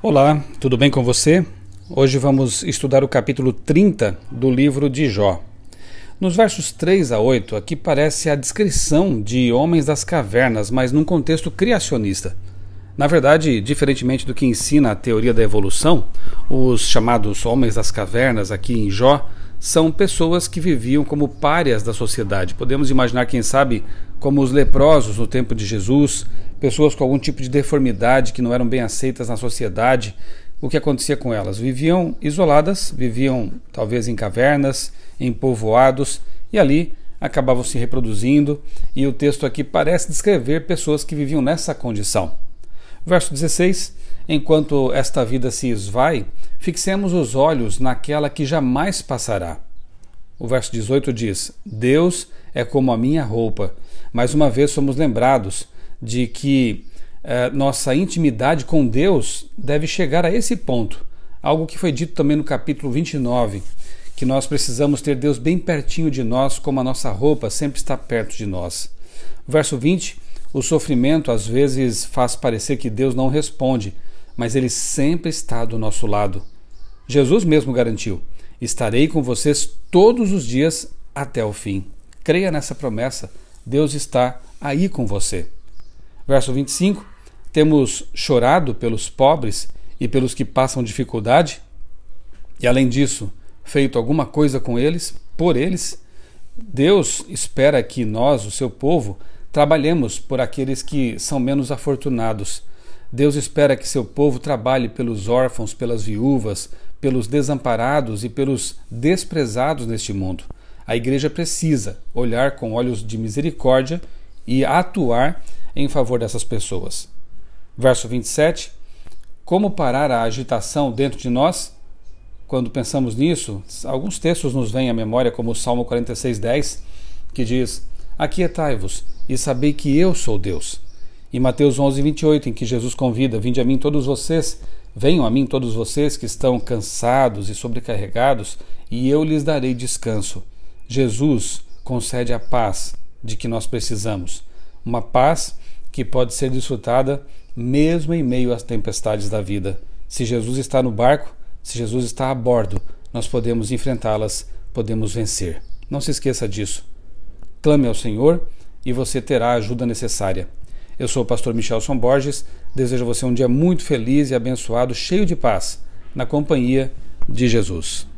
Olá, tudo bem com você? Hoje vamos estudar o capítulo 30 do livro de Jó. Nos versos 3 a 8, aqui parece a descrição de homens das cavernas, mas num contexto criacionista. Na verdade, diferentemente do que ensina a teoria da evolução, os chamados homens das cavernas aqui em Jó são pessoas que viviam como párias da sociedade. Podemos imaginar, quem sabe, como os leprosos no tempo de Jesus, pessoas com algum tipo de deformidade que não eram bem aceitas na sociedade. O que acontecia com elas? Viviam isoladas, viviam talvez em cavernas, em povoados e ali acabavam se reproduzindo. E o texto aqui parece descrever pessoas que viviam nessa condição. Verso 16 Enquanto esta vida se esvai, fixemos os olhos naquela que jamais passará. O verso 18 diz: Deus é como a minha roupa. Mais uma vez somos lembrados de que eh, nossa intimidade com Deus deve chegar a esse ponto, algo que foi dito também no capítulo 29, que nós precisamos ter Deus bem pertinho de nós, como a nossa roupa sempre está perto de nós. Verso 20: o sofrimento às vezes faz parecer que Deus não responde, mas Ele sempre está do nosso lado. Jesus mesmo garantiu: Estarei com vocês todos os dias até o fim. Creia nessa promessa, Deus está aí com você. Verso 25: Temos chorado pelos pobres e pelos que passam dificuldade, e além disso, feito alguma coisa com eles, por eles. Deus espera que nós, o seu povo, trabalhemos por aqueles que são menos afortunados Deus espera que seu povo trabalhe pelos órfãos, pelas viúvas, pelos desamparados e pelos desprezados neste mundo. A igreja precisa olhar com olhos de misericórdia e atuar em favor dessas pessoas. Verso 27. Como parar a agitação dentro de nós? Quando pensamos nisso, alguns textos nos vêm à memória, como o Salmo 46:10, que diz: Aquietai-vos e sabei que eu sou Deus. E Mateus 11, 28, em que Jesus convida: Vinde a mim todos vocês, venham a mim todos vocês que estão cansados e sobrecarregados, e eu lhes darei descanso. Jesus concede a paz de que nós precisamos, uma paz que pode ser desfrutada mesmo em meio às tempestades da vida. Se Jesus está no barco, se Jesus está a bordo, nós podemos enfrentá-las, podemos vencer. Não se esqueça disso. Clame ao Senhor e você terá a ajuda necessária. Eu sou o pastor Michelson Borges. Desejo a você um dia muito feliz e abençoado, cheio de paz, na companhia de Jesus.